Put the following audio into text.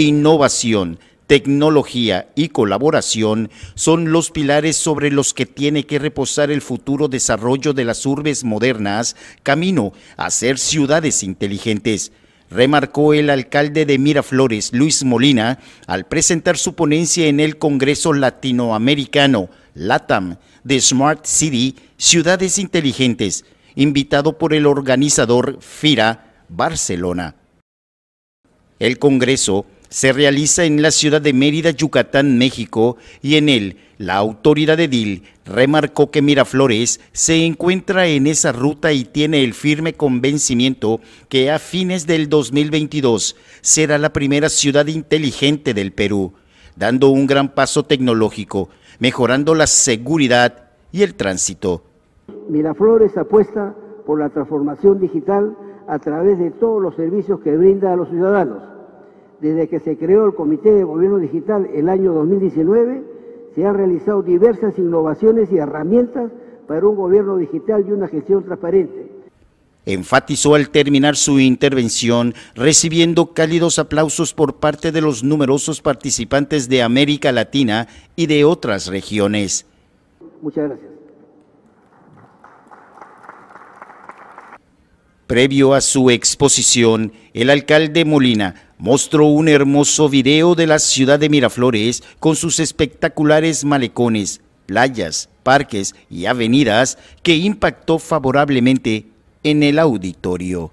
innovación, tecnología y colaboración son los pilares sobre los que tiene que reposar el futuro desarrollo de las urbes modernas, camino a ser ciudades inteligentes remarcó el alcalde de Miraflores, Luis Molina, al presentar su ponencia en el Congreso Latinoamericano, LATAM, de Smart City, Ciudades Inteligentes, invitado por el organizador FIRA Barcelona. El Congreso se realiza en la ciudad de Mérida, Yucatán, México, y en él la autoridad de DIL remarcó que Miraflores se encuentra en esa ruta y tiene el firme convencimiento que a fines del 2022 será la primera ciudad inteligente del Perú, dando un gran paso tecnológico, mejorando la seguridad y el tránsito. Miraflores apuesta por la transformación digital a través de todos los servicios que brinda a los ciudadanos desde que se creó el Comité de Gobierno Digital el año 2019, se han realizado diversas innovaciones y herramientas para un gobierno digital y una gestión transparente. Enfatizó al terminar su intervención, recibiendo cálidos aplausos por parte de los numerosos participantes de América Latina y de otras regiones. Muchas gracias. Previo a su exposición, el alcalde Molina mostró un hermoso video de la ciudad de Miraflores con sus espectaculares malecones, playas, parques y avenidas que impactó favorablemente en el auditorio.